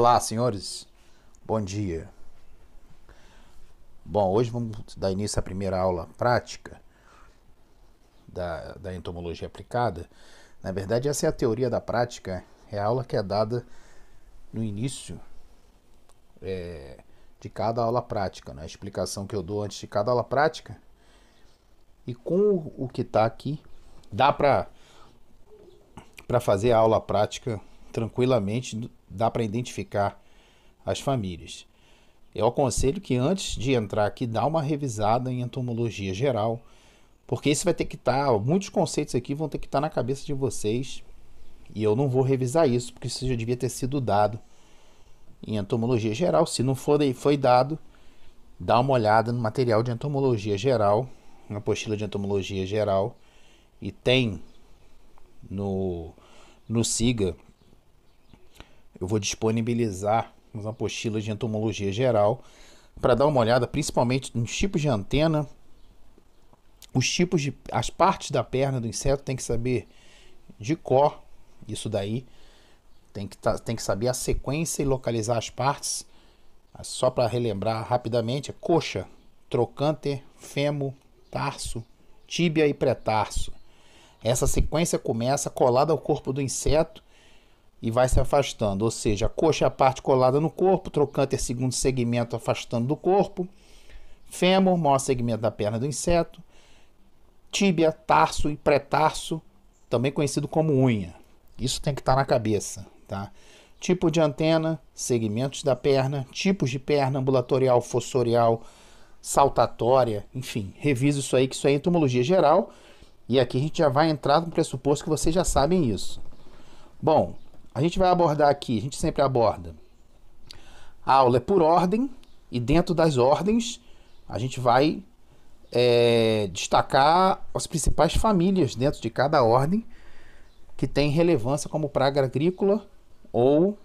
Olá, senhores. Bom dia. Bom, hoje vamos dar início à primeira aula prática da, da entomologia aplicada. Na verdade, essa é a teoria da prática, é a aula que é dada no início é, de cada aula prática, né? a explicação que eu dou antes de cada aula prática. E com o que está aqui, dá para fazer a aula prática tranquilamente dá para identificar as famílias. Eu aconselho que antes de entrar aqui, dá uma revisada em entomologia geral, porque isso vai ter que estar, tá, muitos conceitos aqui vão ter que estar tá na cabeça de vocês, e eu não vou revisar isso, porque isso já devia ter sido dado em entomologia geral. Se não for, foi dado, dá uma olhada no material de entomologia geral, na apostila de entomologia geral, e tem no, no SIGA eu vou disponibilizar uma apostilas de entomologia geral para dar uma olhada principalmente nos tipos de antena, os tipos de as partes da perna do inseto tem que saber de cor, isso daí tem que tá, tem que saber a sequência e localizar as partes. Ah, só para relembrar rapidamente, é coxa, trocânter, fêmur, tarso, tíbia e pretarso. Essa sequência começa colada ao corpo do inseto e vai se afastando, ou seja, a coxa é a parte colada no corpo, trocante é segundo segmento afastando do corpo, fêmur, maior segmento da perna do inseto, tíbia, tarso e pré-tarso, também conhecido como unha. Isso tem que estar tá na cabeça, tá? Tipo de antena, segmentos da perna, tipos de perna, ambulatorial, fossorial, saltatória, enfim, revise isso aí, que isso aí é entomologia geral. E aqui a gente já vai entrar no pressuposto que vocês já sabem isso. Bom, a gente vai abordar aqui, a gente sempre aborda. A aula é por ordem e dentro das ordens a gente vai é, destacar as principais famílias dentro de cada ordem que tem relevância como praga agrícola ou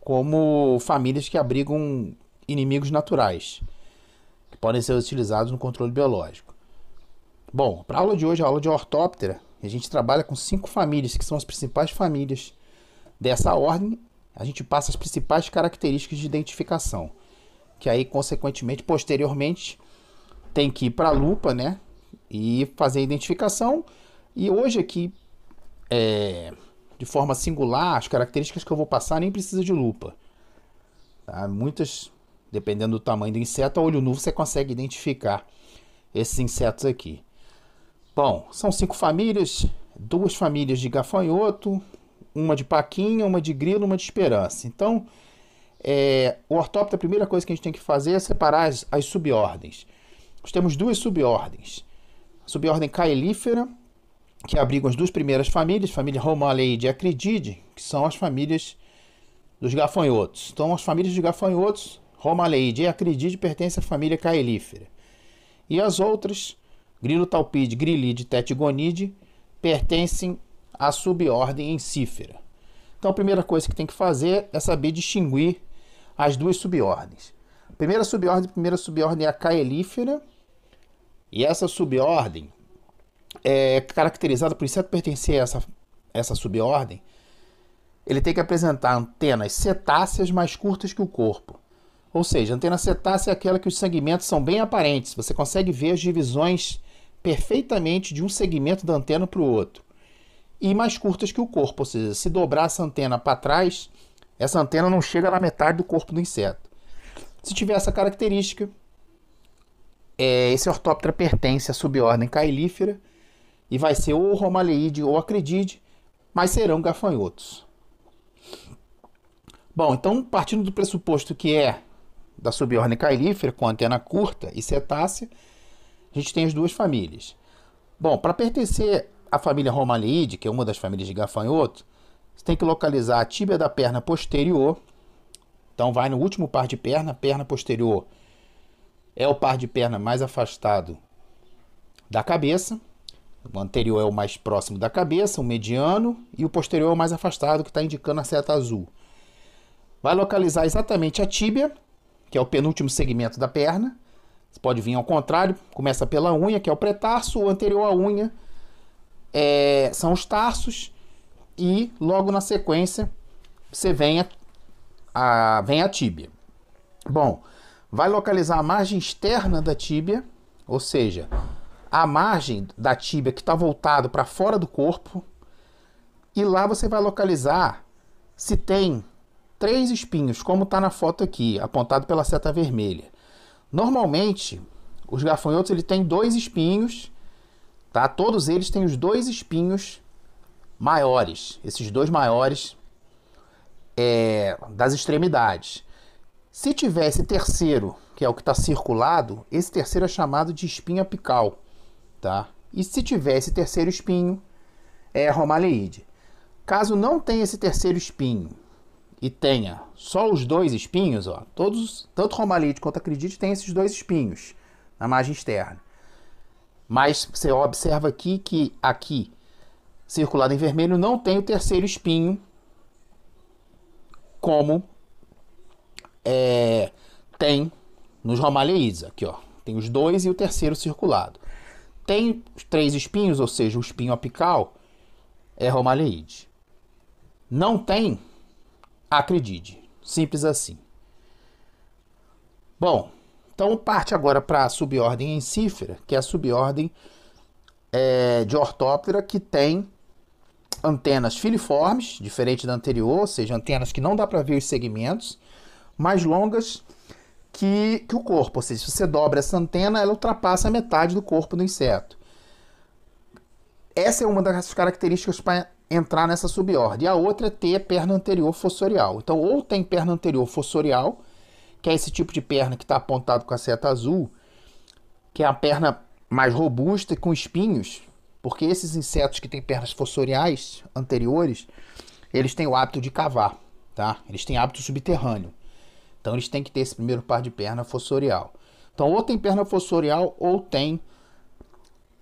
como famílias que abrigam inimigos naturais que podem ser utilizados no controle biológico. Bom, para a aula de hoje, a é aula de ortóptera, a gente trabalha com cinco famílias que são as principais famílias Dessa ordem, a gente passa as principais características de identificação, que aí, consequentemente, posteriormente, tem que ir para a lupa, né? E fazer a identificação. E hoje aqui, é, de forma singular, as características que eu vou passar nem precisa de lupa. Tá? Muitas, dependendo do tamanho do inseto, a olho nu você consegue identificar esses insetos aqui. Bom, são cinco famílias, duas famílias de gafanhoto, uma de paquinha, uma de grilo, uma de esperança. Então, é, o ortópta, a primeira coisa que a gente tem que fazer é separar as, as subordens. Nós temos duas subordens. A subordem caelífera, que abrigam as duas primeiras famílias, família Romaleide e Acrididae, que são as famílias dos gafanhotos. Então, as famílias de gafanhotos, Romaleide e Acrididae, pertencem à família caelífera. E as outras, Grilo talpide, Grilide e Tetigonide, pertencem a subordem encífera. Então a primeira coisa que tem que fazer é saber distinguir as duas subordens. A primeira subordem, a primeira subordem é a caelífera, e essa subordem é caracterizada por inseto pertencer a essa, essa subordem. Ele tem que apresentar antenas cetáceas mais curtas que o corpo. Ou seja, a antena cetácea é aquela que os segmentos são bem aparentes. Você consegue ver as divisões perfeitamente de um segmento da antena para o outro e mais curtas que o corpo, ou seja, se dobrar essa antena para trás, essa antena não chega na metade do corpo do inseto. Se tiver essa característica, é, esse ortóptero pertence à subordem cailífera e vai ser ou romaleide ou acredide, mas serão gafanhotos. Bom, então partindo do pressuposto que é da subordem cailífera com antena curta e cetácea, a gente tem as duas famílias. Bom, para pertencer a família Romaliide, que é uma das famílias de gafanhoto, você tem que localizar a tíbia da perna posterior. Então vai no último par de perna, perna posterior é o par de perna mais afastado da cabeça. O anterior é o mais próximo da cabeça, o mediano, e o posterior é o mais afastado, que está indicando a seta azul. Vai localizar exatamente a tíbia, que é o penúltimo segmento da perna. Você pode vir ao contrário, começa pela unha, que é o pretarso, o anterior à unha, é, são os tarsos, e logo na sequência você vem a, a, vem a tíbia. Bom, vai localizar a margem externa da tíbia, ou seja, a margem da tíbia que está voltado para fora do corpo, e lá você vai localizar se tem três espinhos, como está na foto aqui, apontado pela seta vermelha. Normalmente, os gafanhotos ele tem dois espinhos Tá? Todos eles têm os dois espinhos maiores, esses dois maiores é, das extremidades. Se tivesse terceiro, que é o que está circulado, esse terceiro é chamado de espinho apical. Tá? E se tivesse terceiro espinho, é romaleide. Caso não tenha esse terceiro espinho e tenha só os dois espinhos, ó, todos, tanto romaleide quanto acredite, tem esses dois espinhos na margem externa. Mas você observa aqui que aqui, circulado em vermelho, não tem o terceiro espinho como é, tem nos Romaleídeos. Aqui, ó, tem os dois e o terceiro circulado. Tem os três espinhos, ou seja, o espinho apical é Romaleide. Não tem, acredite. Simples assim. Bom, então, parte agora para a subordem encífera, que é a subordem é, de ortóptera que tem antenas filiformes, diferente da anterior, ou seja, antenas que não dá para ver os segmentos, mais longas que, que o corpo. Ou seja, se você dobra essa antena, ela ultrapassa a metade do corpo do inseto. Essa é uma das características para entrar nessa subordem. A outra é ter perna anterior fossorial. Então, ou tem perna anterior fossorial, que é esse tipo de perna que está apontado com a seta azul, que é a perna mais robusta e com espinhos, porque esses insetos que têm pernas fossoriais anteriores, eles têm o hábito de cavar, tá? Eles têm hábito subterrâneo. Então eles têm que ter esse primeiro par de perna fossorial. Então ou tem perna fossorial ou tem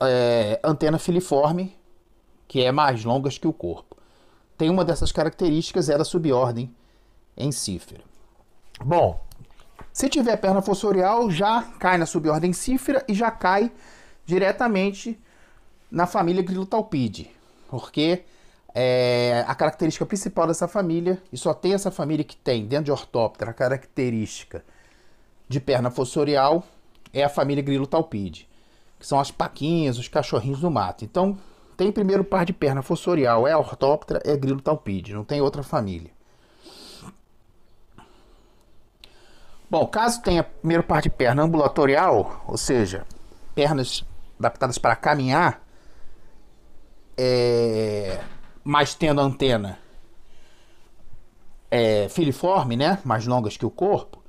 é, antena filiforme, que é mais longas que o corpo. Tem uma dessas características, é da subordem encífera. Bom, se tiver perna fossorial, já cai na subordem cífera e já cai diretamente na família Grilotalpide, porque é a característica principal dessa família, e só tem essa família que tem dentro de Ortóptera a característica de perna fossorial, é a família Grilotalpide, que são as paquinhas, os cachorrinhos do mato. Então, tem primeiro par de perna fossorial, é a Ortóptera, é Grilotalpide, não tem outra família. Bom, caso tenha primeiro par de perna ambulatorial, ou seja, pernas adaptadas para caminhar, é, mas tendo antena é, filiforme, né, mais longas que o corpo,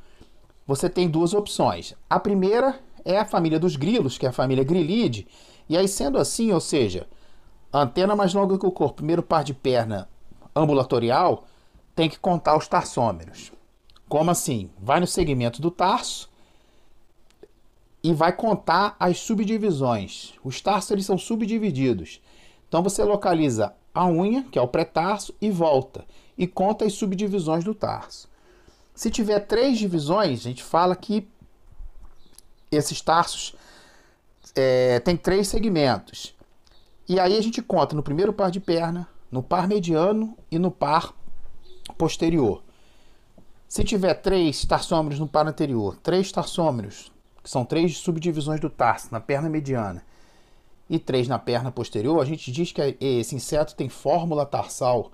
você tem duas opções. A primeira é a família dos grilos, que é a família Grilide, e aí sendo assim, ou seja, antena mais longa que o corpo, primeiro par de perna ambulatorial, tem que contar os tarsômeros. Como assim? Vai no segmento do tarso e vai contar as subdivisões. Os tarsos eles são subdivididos. Então você localiza a unha, que é o pre-tarso, e volta e conta as subdivisões do tarso. Se tiver três divisões, a gente fala que esses tarsos é, tem três segmentos. E aí a gente conta no primeiro par de perna, no par mediano e no par posterior. Se tiver três tarsômeros no par anterior, três tarsômeros, que são três subdivisões do tarso na perna mediana, e três na perna posterior, a gente diz que esse inseto tem fórmula tarsal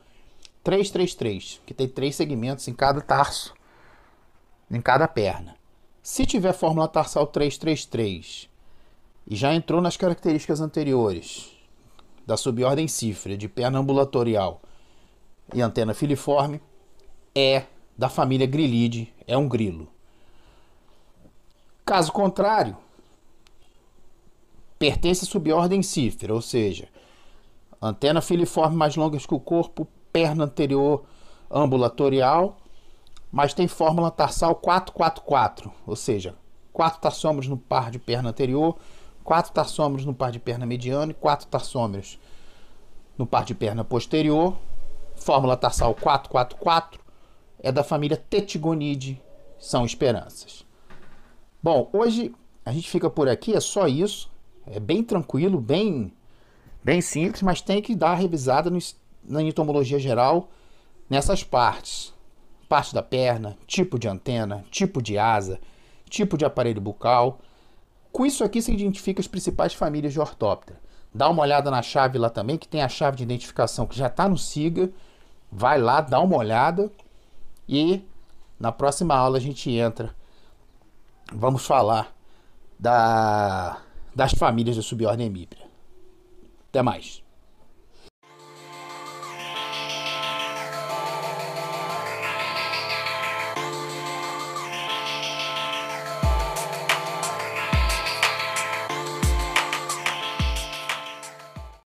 333, que tem três segmentos em cada tarso, em cada perna. Se tiver fórmula tarsal 333 e já entrou nas características anteriores da subordem cifra de perna ambulatorial e antena filiforme, é da família Grilide é um grilo. Caso contrário, pertence à subordem cífera, ou seja, antena filiforme mais longas que o corpo, perna anterior ambulatorial, mas tem fórmula tarsal 444, ou seja, quatro tarsômeros no par de perna anterior, quatro tarsômeros no par de perna mediana e quatro tarsômeros no par de perna posterior, fórmula tarsal 444, é da família Tetigonide. são esperanças. Bom, hoje a gente fica por aqui, é só isso. É bem tranquilo, bem bem simples, mas tem que dar revisada no, na entomologia geral nessas partes. Parte da perna, tipo de antena, tipo de asa, tipo de aparelho bucal. Com isso aqui se identifica as principais famílias de ortóptera. Dá uma olhada na chave lá também, que tem a chave de identificação que já está no SIGA. Vai lá, dá uma olhada. E na próxima aula a gente entra, vamos falar da, das famílias da subordem hemíptera. Até mais.